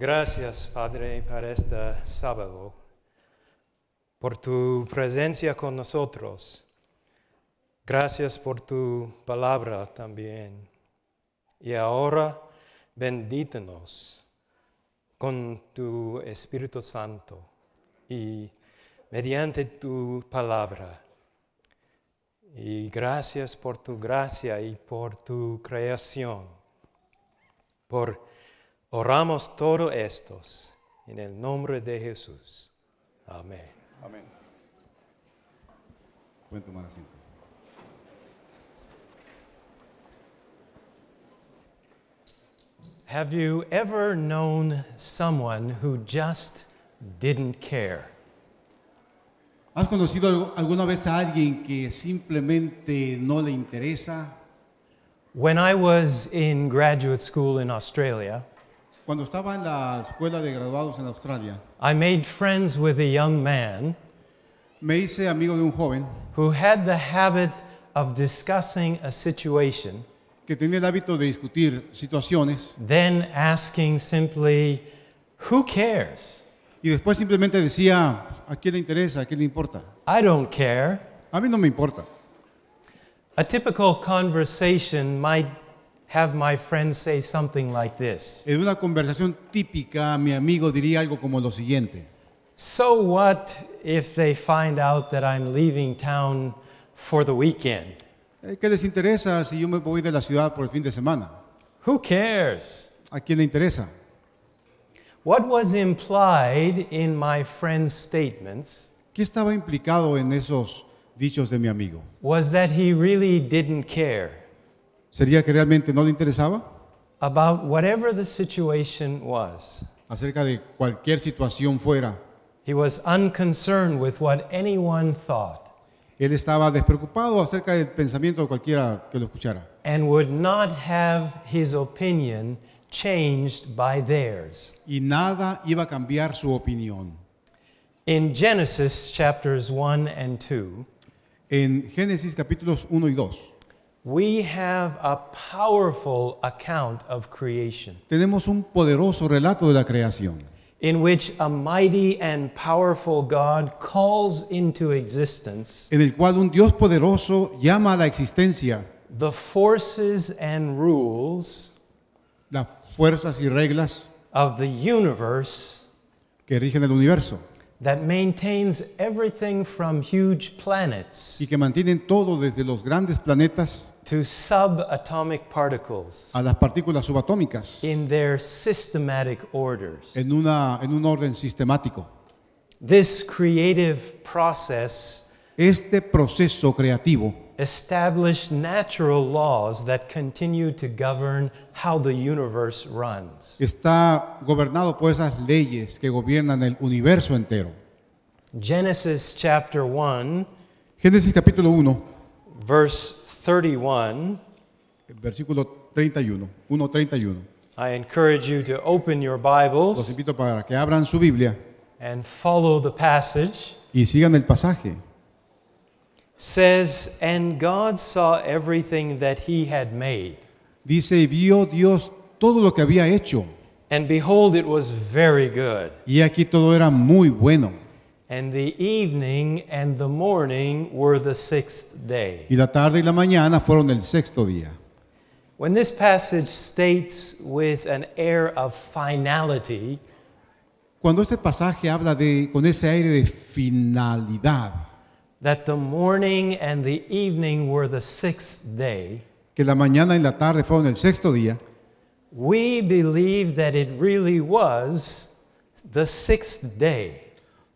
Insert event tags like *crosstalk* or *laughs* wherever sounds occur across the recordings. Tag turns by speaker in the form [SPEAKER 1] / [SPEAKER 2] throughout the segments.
[SPEAKER 1] Gracias, Padre, para este sábado, por tu presencia con nosotros. Gracias por tu palabra también. Y ahora bendítenos con tu Espíritu Santo y mediante tu palabra. Y gracias por tu gracia y por tu creación, por Oramos todo estos en el nombre de Jesús. Amén. Amén. you ever known someone who just didn't care?
[SPEAKER 2] ¿Has conocido alguna vez a alguien que simplemente no le interesa?
[SPEAKER 1] When I was in graduate school in Australia,
[SPEAKER 2] cuando estaba en la escuela de graduados en Australia,
[SPEAKER 1] I made friends with a young man me hice amigo de un joven who had the habit of discussing
[SPEAKER 2] a situation, que tenía el hábito de discutir situaciones
[SPEAKER 1] then asking simply, Who cares? y después simplemente decía, ¿a quién le interesa? ¿A quién le importa? I don't care. A mí no me importa. A typical conversation might have my friend say something like this. En una conversación típica, mi amigo diría algo como lo siguiente. So what if they find out that I'm leaving town for the weekend? Eh, ¿Qué les
[SPEAKER 2] interesa si yo me voy de la ciudad por el fin de semana? Who cares? ¿A quién le interesa?
[SPEAKER 1] What was implied in my friend's statements? ¿Qué estaba implicado
[SPEAKER 2] en esos dichos de mi
[SPEAKER 1] amigo? Was that he really didn't care.
[SPEAKER 2] ¿Sería que realmente no le interesaba?
[SPEAKER 1] Acerca de cualquier situación fuera. Él
[SPEAKER 2] estaba despreocupado acerca del pensamiento de cualquiera
[SPEAKER 1] que lo escuchara. And changed Y nada iba a cambiar su opinión. 1 En Génesis capítulos 1 y 2. We have a powerful account of creation. Tenemos un poderoso
[SPEAKER 2] relato de la creación.
[SPEAKER 1] In which a mighty and powerful God calls into existence.
[SPEAKER 2] En el cual un Dios poderoso llama a la existencia.
[SPEAKER 1] The forces and rules. Las fuerzas y reglas. Of the universe. Que rigen el universo.
[SPEAKER 2] y que mantienen todo desde los grandes planetas
[SPEAKER 1] a las partículas subatómicas en, una, en un orden sistemático.
[SPEAKER 2] este proceso creativo
[SPEAKER 1] established natural laws that continue to govern how the universe runs. Está
[SPEAKER 2] gobernado por esas leyes que gobiernan el universo entero. Genesis
[SPEAKER 1] chapter 1 Génesis capítulo 1 verse 31 versículo 31 1:31 I encourage you to open your Bibles Los
[SPEAKER 2] invito para que abran su Biblia y sigan el pasaje
[SPEAKER 1] says, And God saw everything that he had made. Dice, vio Dios todo lo que había hecho. And behold, it was very good.
[SPEAKER 2] Y aquí todo era muy bueno.
[SPEAKER 1] And the evening and the morning were the sixth day.
[SPEAKER 2] Y la tarde y la mañana fueron el sexto día.
[SPEAKER 1] When this passage states with an air of finality,
[SPEAKER 2] cuando este pasaje habla de con ese aire de finalidad,
[SPEAKER 1] that the morning and the evening were the sixth day,
[SPEAKER 2] que la mañana y la tarde fueron el sexto día,
[SPEAKER 1] we believe that it really was the sixth day.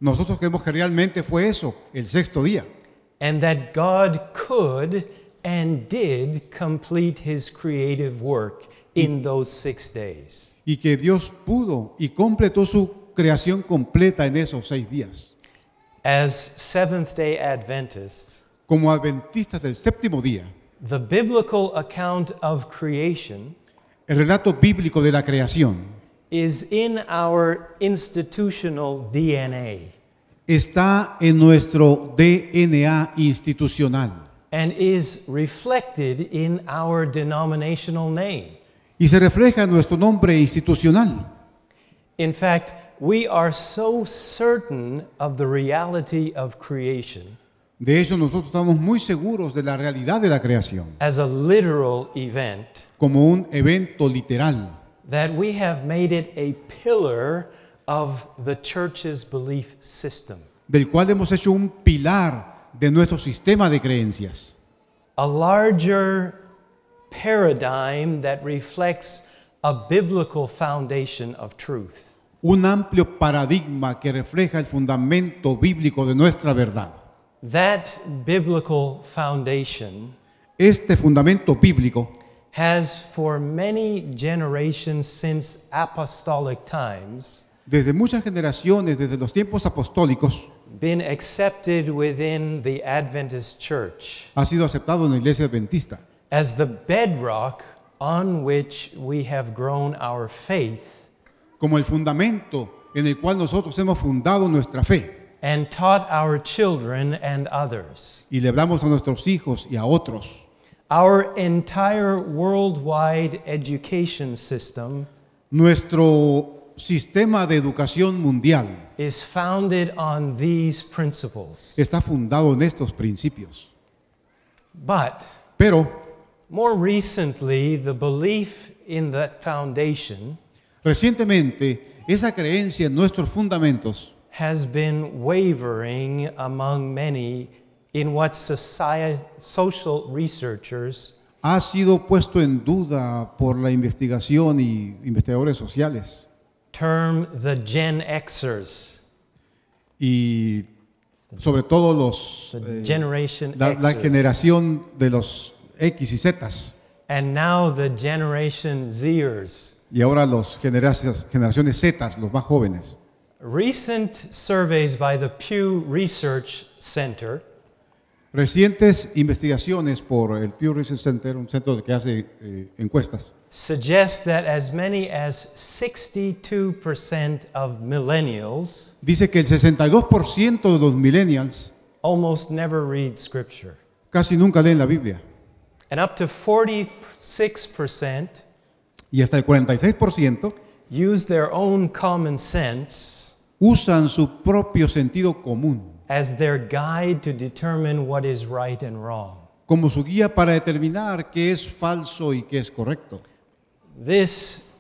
[SPEAKER 1] Nosotros creemos que realmente fue eso, el sexto día. And that God could and did complete his creative work in those six days. Y que Dios
[SPEAKER 2] pudo y completó su creación completa en esos seis días.
[SPEAKER 1] As Seventh day Adventists,
[SPEAKER 2] como adventistas del séptimo día,
[SPEAKER 1] the biblical account of creation
[SPEAKER 2] el relato bíblico de la creación
[SPEAKER 1] is in our institutional DNA
[SPEAKER 2] está en nuestro DNA institucional
[SPEAKER 1] and is reflected in our denominational name.
[SPEAKER 2] y se refleja en nuestro nombre institucional.
[SPEAKER 1] In fact, we are so certain of the reality of creation.
[SPEAKER 2] De hecho, nosotros estamos muy seguros de la realidad de la creación.
[SPEAKER 1] As a literal event.
[SPEAKER 2] Como un evento literal.
[SPEAKER 1] That we have made it a pillar of the church's belief system.
[SPEAKER 2] Del cual hemos hecho un pilar de nuestro sistema de creencias.
[SPEAKER 1] A larger paradigm that reflects a biblical foundation of truth.
[SPEAKER 2] un amplio paradigma que refleja el fundamento bíblico de nuestra verdad.
[SPEAKER 1] That biblical foundation
[SPEAKER 2] este fundamento bíblico
[SPEAKER 1] has for many generations since apostolic times
[SPEAKER 2] desde muchas generaciones desde los tiempos apostólicos
[SPEAKER 1] been accepted within the Adventist church
[SPEAKER 2] ha sido aceptado en la iglesia adventista
[SPEAKER 1] as the bedrock on which we have grown our faith como el fundamento en el cual nosotros hemos fundado nuestra fe.
[SPEAKER 2] Y le damos a nuestros hijos y a otros. Nuestro sistema de educación mundial
[SPEAKER 1] está fundado
[SPEAKER 2] en estos principios.
[SPEAKER 1] Pero more recently, the belief in that foundation
[SPEAKER 2] Recientemente, esa creencia en nuestros fundamentos has ha sido puesto en duda por la investigación y investigadores sociales.
[SPEAKER 1] Term the Gen Xers. Y sobre todo los eh, generation la,
[SPEAKER 2] generación de los X y Z.
[SPEAKER 1] And now the generation Zers
[SPEAKER 2] y ahora los generaciones Z, los más jóvenes.
[SPEAKER 1] Recent surveys by the Pew Research Center
[SPEAKER 2] Recientes investigaciones por el Pew Research Center, un centro que hace eh, encuestas,
[SPEAKER 1] suggest that as many as 62% of millennials
[SPEAKER 2] dice que el 62% de los millennials
[SPEAKER 1] almost never read scripture
[SPEAKER 2] casi nunca leen la Biblia
[SPEAKER 1] and up to 46%
[SPEAKER 2] y hasta el 46%
[SPEAKER 1] usan su propio sentido común como su guía para determinar qué es falso y qué es correcto. This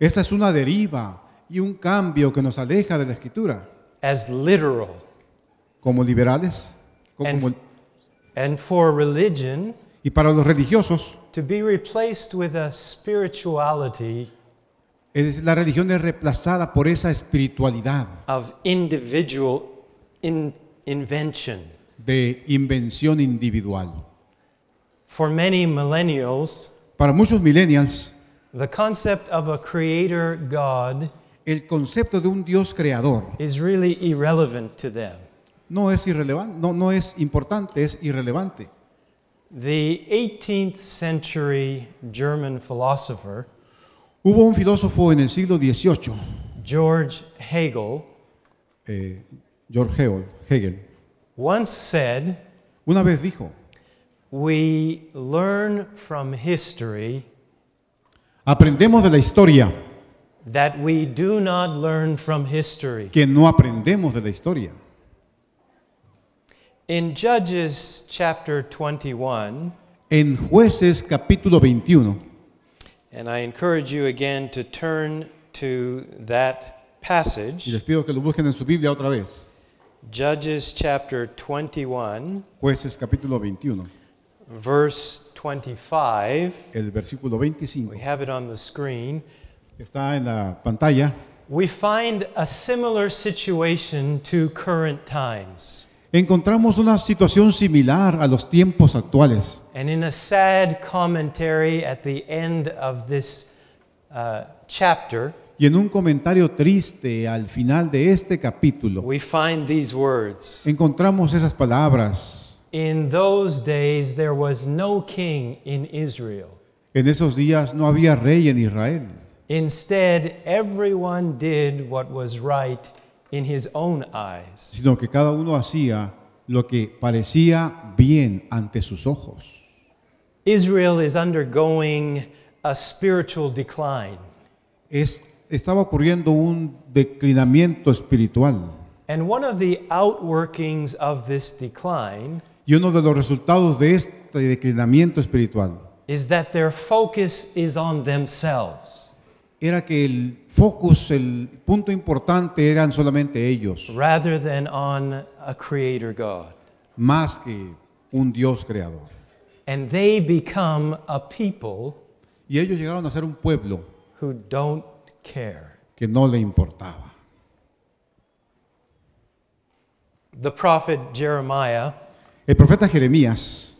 [SPEAKER 2] Esa es una deriva y un cambio que nos aleja de la escritura como liberales,
[SPEAKER 1] y para los religiosos, la religión es reemplazada
[SPEAKER 2] por esa espiritualidad
[SPEAKER 1] of individual invention.
[SPEAKER 2] de invención individual.
[SPEAKER 1] For many millennials,
[SPEAKER 2] para muchos millennials,
[SPEAKER 1] the concept of a creator God el concepto de un Dios creador is really irrelevant to them
[SPEAKER 2] no es irrelevante, no, no
[SPEAKER 1] es importante, es irrelevante. The 18th century German philosopher
[SPEAKER 2] Hubo un filósofo en el siglo XVIII,
[SPEAKER 1] George Hegel,
[SPEAKER 2] eh, George Hegel, Hegel,
[SPEAKER 1] once said, una vez dijo, "We learn from history
[SPEAKER 2] aprendemos de la historia
[SPEAKER 1] that we do not learn from history."
[SPEAKER 2] que no aprendemos de la historia.
[SPEAKER 1] In Judges chapter 21,
[SPEAKER 2] en Jueces capítulo 21,
[SPEAKER 1] and I encourage you again to turn to that passage.
[SPEAKER 2] y les pido que lo busquen en su Biblia otra vez,
[SPEAKER 1] Judges chapter 21,
[SPEAKER 2] Jueces capítulo 21,
[SPEAKER 1] verse 25.
[SPEAKER 2] el versículo
[SPEAKER 1] 25, We have it on the screen. está
[SPEAKER 2] en la pantalla,
[SPEAKER 1] We find a similar situation to current times.
[SPEAKER 2] encontramos una situación similar a los tiempos actuales.
[SPEAKER 1] chapter,
[SPEAKER 2] y en un comentario triste al final de este capítulo, we find these
[SPEAKER 1] words.
[SPEAKER 2] encontramos esas palabras. no En esos días no había rey en Israel.
[SPEAKER 1] Instead, everyone did what was right his own eyes,
[SPEAKER 2] sino que cada uno hacía lo que parecía bien ante sus ojos.
[SPEAKER 1] Israel is estaba ocurriendo un
[SPEAKER 2] declinamiento espiritual. y uno de los resultados de este declinamiento espiritual
[SPEAKER 1] is that their focus is on themselves era que el focus, el punto
[SPEAKER 2] importante eran solamente ellos,
[SPEAKER 1] rather than on a creator God.
[SPEAKER 2] más que un Dios creador. Y ellos llegaron a ser un pueblo que no le importaba.
[SPEAKER 1] Jeremiah
[SPEAKER 2] El profeta Jeremías,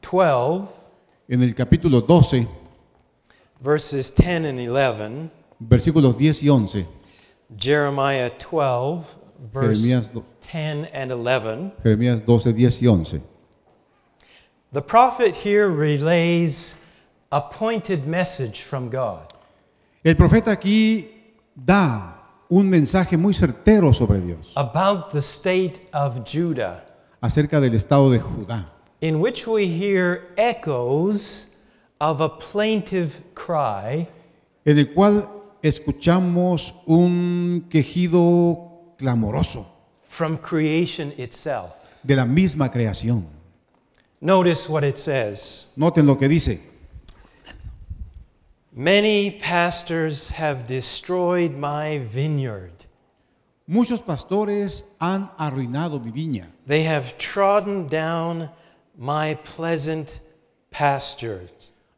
[SPEAKER 1] 12
[SPEAKER 2] en el capítulo 12,
[SPEAKER 1] verses 10 and 11.
[SPEAKER 2] Versículos 10 y 11.
[SPEAKER 1] Jeremiah 12 verse 10 and 11.
[SPEAKER 2] Jeremías 12, 10 y 11.
[SPEAKER 1] The prophet here relays a pointed message from God.
[SPEAKER 2] El profeta aquí da un mensaje muy certero sobre Dios.
[SPEAKER 1] About the state of Judah.
[SPEAKER 2] Acerca del estado de Judá.
[SPEAKER 1] In which we hear echoes of a plaintive cry, en el cual
[SPEAKER 2] escuchamos un quejido clamoroso
[SPEAKER 1] from creation itself.
[SPEAKER 2] de la misma creación.
[SPEAKER 1] Notice what it says.
[SPEAKER 2] lo que dice.
[SPEAKER 1] Many pastors have destroyed my vineyard. Muchos pastores han arruinado mi viña. They have trodden down my pleasant pasture.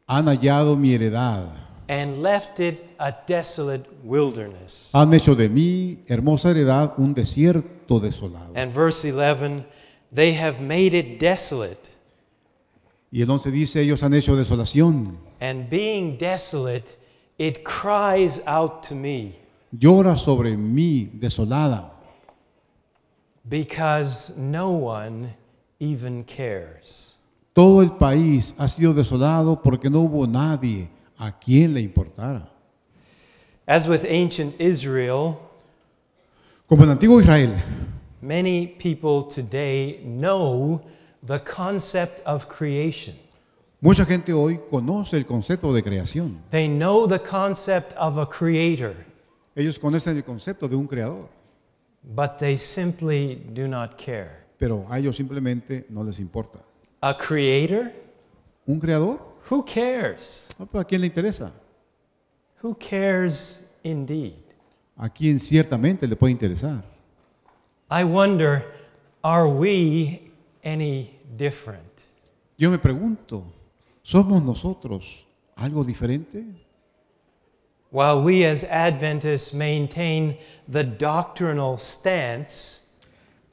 [SPEAKER 2] Han hallado mi heredad.
[SPEAKER 1] And left it a desolate wilderness.
[SPEAKER 2] Han hecho de mi hermosa heredad un desierto desolado.
[SPEAKER 1] And verse 11, they have made it desolate.
[SPEAKER 2] Y el 11 dice, ellos han hecho desolación.
[SPEAKER 1] And being desolate, it cries out to me.
[SPEAKER 2] Llora sobre mí desolada.
[SPEAKER 1] Because no one even cares.
[SPEAKER 2] Todo el país ha sido desolado porque no hubo nadie a quien le importara. como en antiguo Israel, Mucha gente hoy conoce el concepto de creación.
[SPEAKER 1] Ellos conocen el concepto de un creador.
[SPEAKER 2] Pero a ellos simplemente no les importa.
[SPEAKER 1] A creator? ¿Un creador? Who cares? ¿A quién le interesa? Who cares indeed? ¿A quién
[SPEAKER 2] ciertamente le puede interesar?
[SPEAKER 1] I wonder, are we any different?
[SPEAKER 2] Yo me pregunto, ¿somos nosotros algo diferente?
[SPEAKER 1] While we as Adventists maintain the doctrinal stance,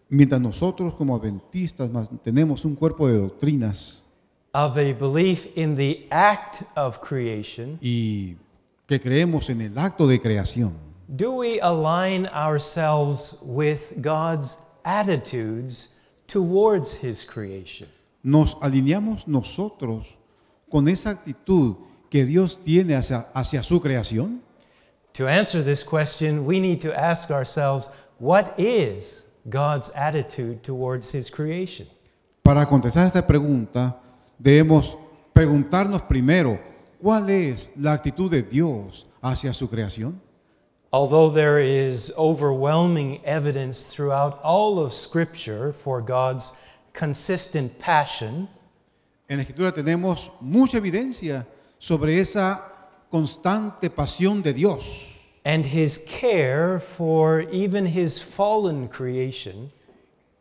[SPEAKER 2] mientras nosotros como adventistas tenemos un cuerpo de doctrinas
[SPEAKER 1] of a belief in the act of creation, y que creemos en el acto de creación, do we align ourselves with God's attitudes towards his creation?
[SPEAKER 2] Nos alineamos nosotros con esa actitud que Dios tiene hacia, hacia su creación?
[SPEAKER 1] To answer this question, we need to ask ourselves, what is God's attitude towards his creation.
[SPEAKER 2] Para contestar esta pregunta, debemos preguntarnos primero, ¿cuál es la actitud de Dios hacia su creación?
[SPEAKER 1] Although there is overwhelming evidence throughout all of Scripture for God's consistent passion, en la Escritura
[SPEAKER 2] tenemos mucha evidencia sobre esa constante pasión de Dios.
[SPEAKER 1] and his care for even his fallen creation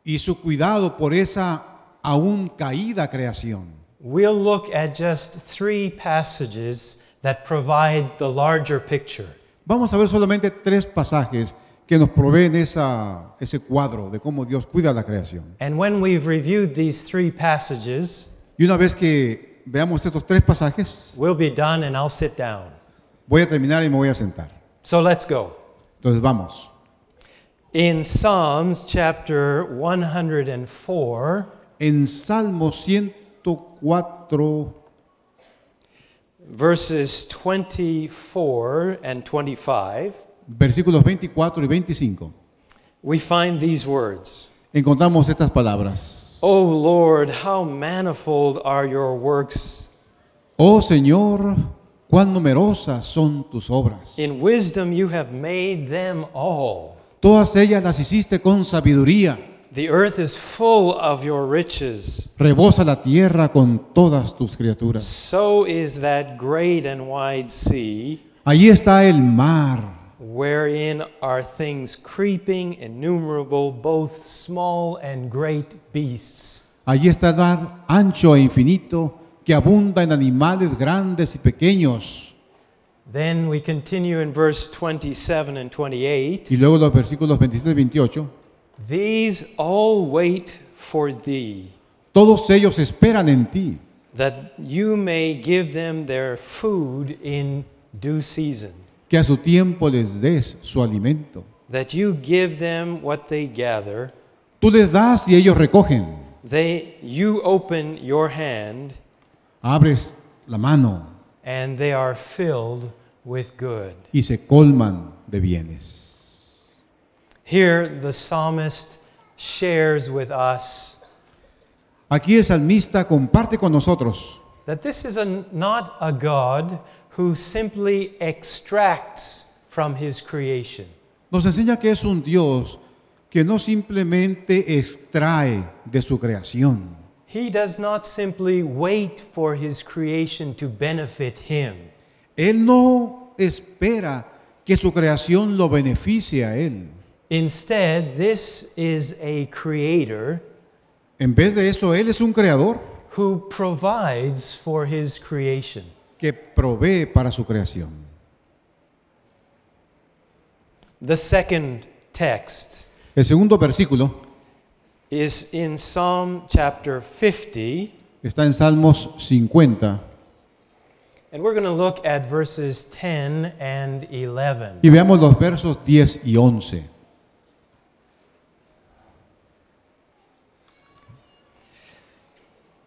[SPEAKER 1] y su cuidado por esa aún caída creación. We'll look at just three passages that provide the larger picture.
[SPEAKER 2] Vamos a ver solamente tres pasajes que nos proveen esa, ese cuadro de cómo Dios cuida la creación.
[SPEAKER 1] And when we've reviewed these three passages, y una vez que veamos estos tres pasajes, we'll be done and I'll sit down.
[SPEAKER 2] voy a terminar y me voy a sentar. So let's go. Entonces vamos.
[SPEAKER 1] In Psalms chapter 104, in Salmo 104 verses 24 and 25, versículos 24 y 25. We find these words.
[SPEAKER 2] Encontramos estas palabras.
[SPEAKER 1] Oh Lord, how manifold are your works.
[SPEAKER 2] Oh Señor, Cuán numerosas son tus obras.
[SPEAKER 1] In wisdom you have made them all.
[SPEAKER 2] Todas ellas las hiciste con sabiduría.
[SPEAKER 1] The earth is full of your riches.
[SPEAKER 2] Rebosa la tierra con todas tus criaturas.
[SPEAKER 1] So is that great and wide sea.
[SPEAKER 2] Allí está el mar.
[SPEAKER 1] Wherein are things creeping, innumerable, both small and great beasts.
[SPEAKER 2] Allí está el mar ancho e infinito que abunda en animales grandes y pequeños.
[SPEAKER 1] Then we continue in verse 27 and 28.
[SPEAKER 2] Y luego los versículos 27 y 28.
[SPEAKER 1] These all wait for thee.
[SPEAKER 2] Todos ellos esperan en ti.
[SPEAKER 1] That you may give them their food in due season.
[SPEAKER 2] Que a su tiempo les des su alimento.
[SPEAKER 1] That you give them what they gather.
[SPEAKER 2] Tú les das y ellos recogen.
[SPEAKER 1] They, you open your hand
[SPEAKER 2] abres la mano
[SPEAKER 1] and they are filled with good.
[SPEAKER 2] y se colman de bienes.
[SPEAKER 1] Here the psalmist shares with us
[SPEAKER 2] Aquí el salmista comparte con nosotros
[SPEAKER 1] that this is a, not a God who simply extracts from his creation.
[SPEAKER 2] Nos enseña que es un Dios que no simplemente extrae de su creación.
[SPEAKER 1] He does not simply wait for his creation to benefit him. Él no espera que su
[SPEAKER 2] creación lo beneficie a él.
[SPEAKER 1] Instead, this is a creator En vez de eso, él es un creador who provides for his creation.
[SPEAKER 2] que provee para su creación.
[SPEAKER 1] The second text
[SPEAKER 2] El segundo versículo
[SPEAKER 1] is in Psalm chapter 50.
[SPEAKER 2] Está en Salmos 50.
[SPEAKER 1] And we're going to look at verses 10 and 11. Y
[SPEAKER 2] veamos los versos 10 y 11.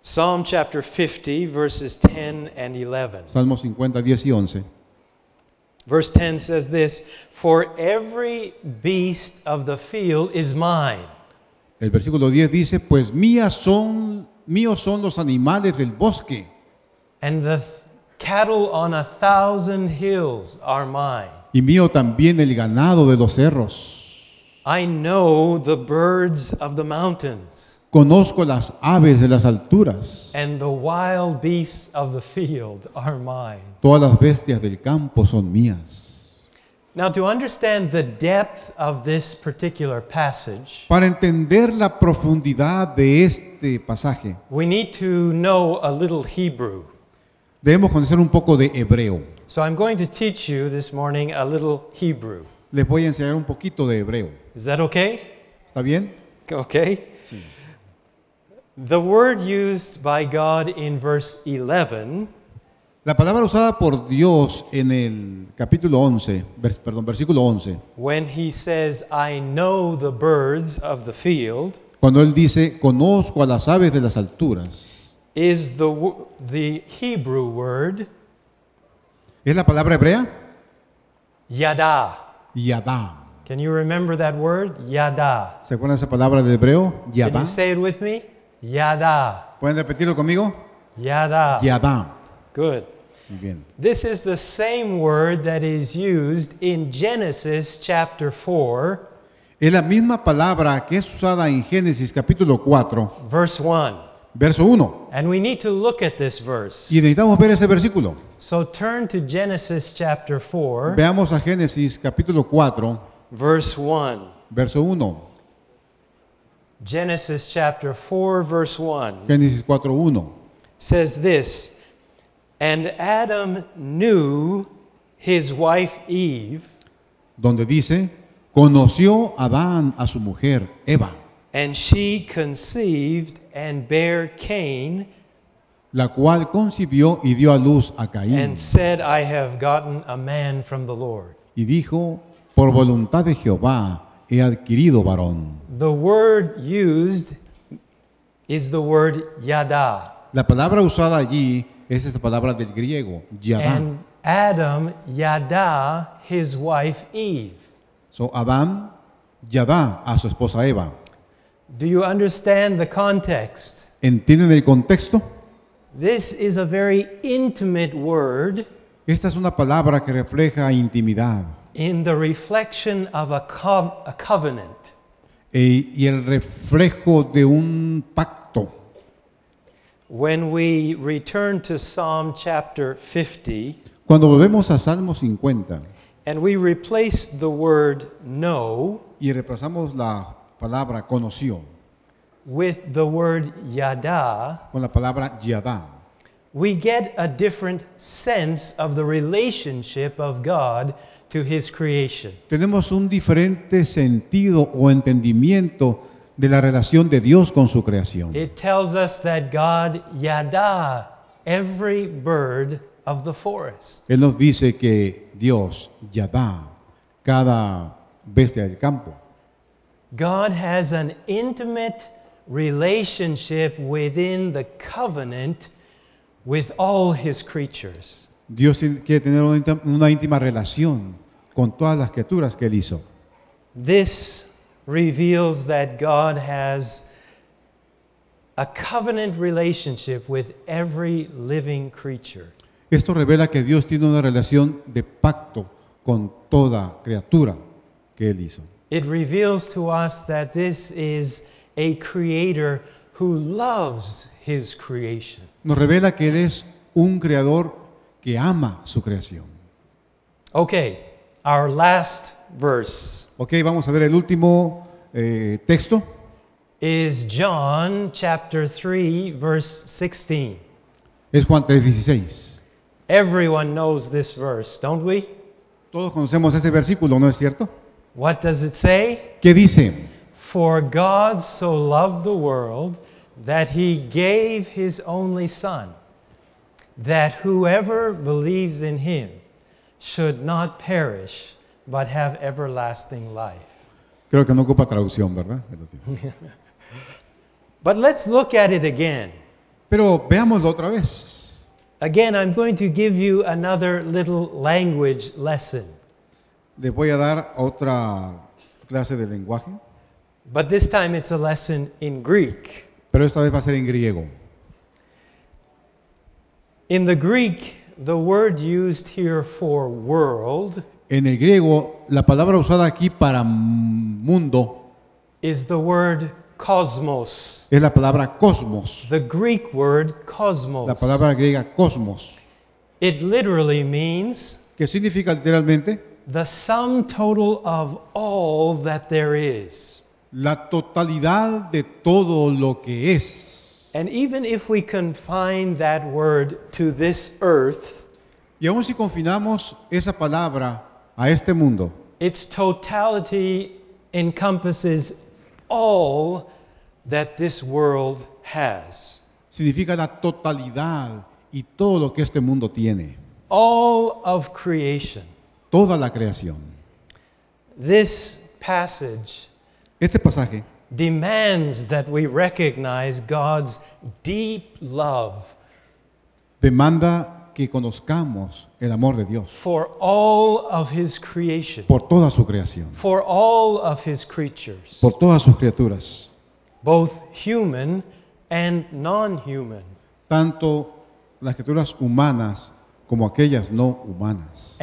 [SPEAKER 1] Psalm chapter 50 verses 10 and 11.
[SPEAKER 2] Salmos 50, 10 y 11.
[SPEAKER 1] Verse 10 says this, "For every beast of the field is mine."
[SPEAKER 2] El versículo 10 dice, pues mías son, míos son los animales del bosque. Y mío también el ganado de los cerros. Conozco las aves de las alturas. And Todas las bestias del campo son mías.
[SPEAKER 1] Now, to understand the depth of this particular passage,
[SPEAKER 2] para entender la profundidad de este pasaje,
[SPEAKER 1] we need to know a little Hebrew.
[SPEAKER 2] Debemos conocer un poco de hebreo.
[SPEAKER 1] So I'm going to teach you this morning a little Hebrew. Les voy a enseñar un poquito de hebreo. Is that okay? ¿Está bien? Okay. Sí. The word used by God in verse 11
[SPEAKER 2] La palabra usada por Dios en el capítulo 11, perdón, versículo 11.
[SPEAKER 1] When he says, I know the birds of the field,
[SPEAKER 2] cuando él dice, conozco a las aves de las alturas,
[SPEAKER 1] is the, the Hebrew word,
[SPEAKER 2] ¿es la palabra hebrea?
[SPEAKER 1] Yada. Can you remember that word? Yada.
[SPEAKER 2] ¿Se acuerdan esa palabra de
[SPEAKER 1] hebreo? Yada. with me? Yada. ¿Pueden repetirlo conmigo? Yada. Yada. Good. Again. This is the same word that is used in Genesis chapter 4.
[SPEAKER 2] Es la misma palabra que es usada en Génesis capítulo 4.
[SPEAKER 1] Verse 1.
[SPEAKER 2] Verso 1.
[SPEAKER 1] And we need to look at this verse.
[SPEAKER 2] Y necesitamos ver ese versículo.
[SPEAKER 1] So turn to Genesis chapter 4.
[SPEAKER 2] Veamos a Génesis capítulo 4.
[SPEAKER 1] Verse 1.
[SPEAKER 2] Verso 1.
[SPEAKER 1] Genesis chapter 4 verse 1.
[SPEAKER 2] Génesis 4:1.
[SPEAKER 1] Says this And Adam knew his wife Eve.
[SPEAKER 2] Donde dice, conoció Adán a su mujer Eva.
[SPEAKER 1] And she conceived and bare Cain. La cual
[SPEAKER 2] concibió y dio a luz a Caín. And
[SPEAKER 1] said, I have gotten a man from the Lord.
[SPEAKER 2] Y dijo, por voluntad de Jehová he adquirido varón.
[SPEAKER 1] The word used is the word yada. La palabra usada allí
[SPEAKER 2] es esta palabra del griego, Yadá. And
[SPEAKER 1] Adam Yada his wife Eve.
[SPEAKER 2] So Adam yada a su esposa Eva.
[SPEAKER 1] Do you understand the context?
[SPEAKER 2] ¿Entienden el contexto?
[SPEAKER 1] This is a very intimate word. Esta es una palabra que refleja intimidad. In the reflection of a, co a covenant.
[SPEAKER 2] E, y el reflejo de un pacto.
[SPEAKER 1] When we return to Psalm chapter 50, Cuando
[SPEAKER 2] volvemos a Salmo 50
[SPEAKER 1] and we replace the word no y reemplazamos la palabra conoció with the word yada, con la palabra yadá, we get a different sense of the relationship of God to his creation.
[SPEAKER 2] tenemos un diferente sentido o entendimiento de la relación de Dios con su creación. Él nos dice que Dios ya da cada bestia del campo. Dios quiere tener una íntima relación con todas las criaturas que él hizo.
[SPEAKER 1] reveals that God has a covenant relationship with every living creature.
[SPEAKER 2] Esto revela que Dios tiene una relación de pacto con toda criatura que él hizo.
[SPEAKER 1] It reveals to us that this is a creator who loves his creation. Nos
[SPEAKER 2] revela que él es un creador que ama su creación.
[SPEAKER 1] Okay, our
[SPEAKER 2] last verse. Ok, vamos a ver el último eh, texto.
[SPEAKER 1] Is John chapter 3 verse 16.
[SPEAKER 2] Es Juan 3:16.
[SPEAKER 1] Everyone knows this verse, don't we? Todos conocemos ese
[SPEAKER 2] versículo, ¿no es cierto?
[SPEAKER 1] What does it say? ¿Qué dice? For God so loved the world that he gave his only son that whoever believes in him should not perish but have everlasting life.
[SPEAKER 2] Creo que no ocupa traducción, ¿verdad?
[SPEAKER 1] *laughs* but let's look at it again. Pero veámoslo otra vez. Again, I'm going to give you another little language lesson.
[SPEAKER 2] Les voy a dar otra clase de lenguaje.
[SPEAKER 1] But this time it's a lesson in Greek.
[SPEAKER 2] Pero esta vez va a ser en griego.
[SPEAKER 1] In the Greek, the word used here for world En el griego,
[SPEAKER 2] la palabra usada aquí para mundo
[SPEAKER 1] cosmos.
[SPEAKER 2] Es la palabra cosmos.
[SPEAKER 1] word cosmos. La palabra
[SPEAKER 2] griega cosmos.
[SPEAKER 1] que significa literalmente La totalidad de todo lo que es. earth, y aun si confinamos esa palabra a este mundo. Its totality encompasses all that this world has. Significa la totalidad y
[SPEAKER 2] todo lo que este mundo tiene.
[SPEAKER 1] All of creation.
[SPEAKER 2] Toda la creación.
[SPEAKER 1] This passage
[SPEAKER 2] este pasaje
[SPEAKER 1] demands that we recognize God's deep love
[SPEAKER 2] demanda que conozcamos el amor de Dios por toda su creación,
[SPEAKER 1] por
[SPEAKER 2] todas sus criaturas,
[SPEAKER 1] both tanto las
[SPEAKER 2] criaturas humanas como aquellas no humanas.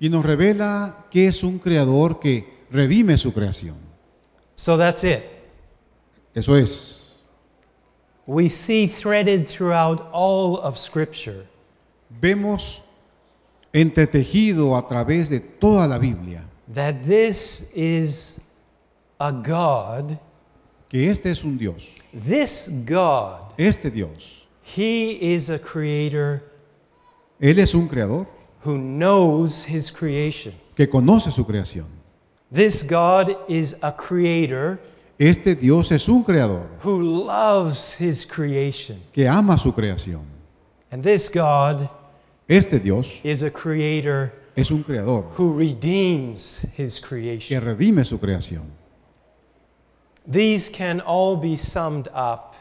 [SPEAKER 2] Y nos revela que es un creador que redime su creación.
[SPEAKER 1] So that's it. Eso es. We see threaded throughout all of Scripture Vemos
[SPEAKER 2] entretejido a través de toda la Biblia
[SPEAKER 1] that this is a God. que este es un Dios. This God, Este Dios, He is a creator Él es un creador who knows His creation.
[SPEAKER 2] que conoce su creación
[SPEAKER 1] This God is a creator.
[SPEAKER 2] Este Dios es un creador.
[SPEAKER 1] Who loves his creation.
[SPEAKER 2] Que ama su creación.
[SPEAKER 1] And this God
[SPEAKER 2] este Dios
[SPEAKER 1] is a creator es un creador. Who redeems his creation. Que redime su creación. These can all be summed up.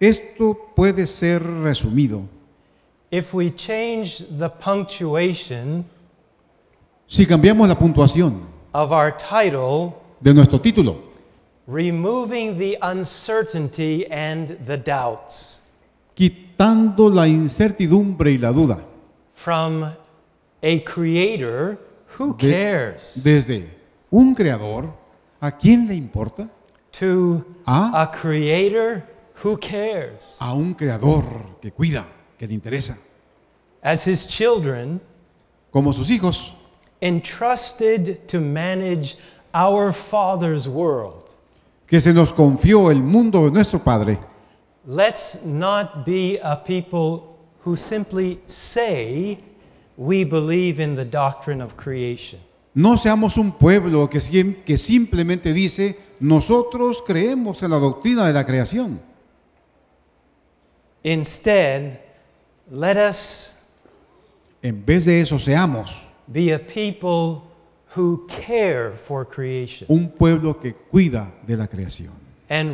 [SPEAKER 1] Esto puede ser
[SPEAKER 2] resumido.
[SPEAKER 1] If we change the punctuation,
[SPEAKER 2] si cambiamos la puntuación, de nuestro título,
[SPEAKER 1] removing the uncertainty and the doubts
[SPEAKER 2] quitando la incertidumbre y la duda
[SPEAKER 1] from a creator who desde
[SPEAKER 2] un creador a
[SPEAKER 1] quien le importa a, un creador que cuida que le interesa children como sus hijos
[SPEAKER 2] que se nos confió el mundo de nuestro Padre.
[SPEAKER 1] Let's not be a people who simply say we believe in the doctrine of creation.
[SPEAKER 2] No seamos un pueblo que, que simplemente dice nosotros creemos en la doctrina de la creación.
[SPEAKER 1] Instead, let us
[SPEAKER 2] en vez de eso
[SPEAKER 1] seamos people who care for Un
[SPEAKER 2] pueblo que cuida de la creación.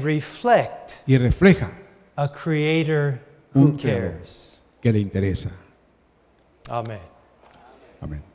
[SPEAKER 1] reflect
[SPEAKER 2] y refleja
[SPEAKER 1] a creator who un cares.
[SPEAKER 2] que le interesa.
[SPEAKER 1] Amén. Amén.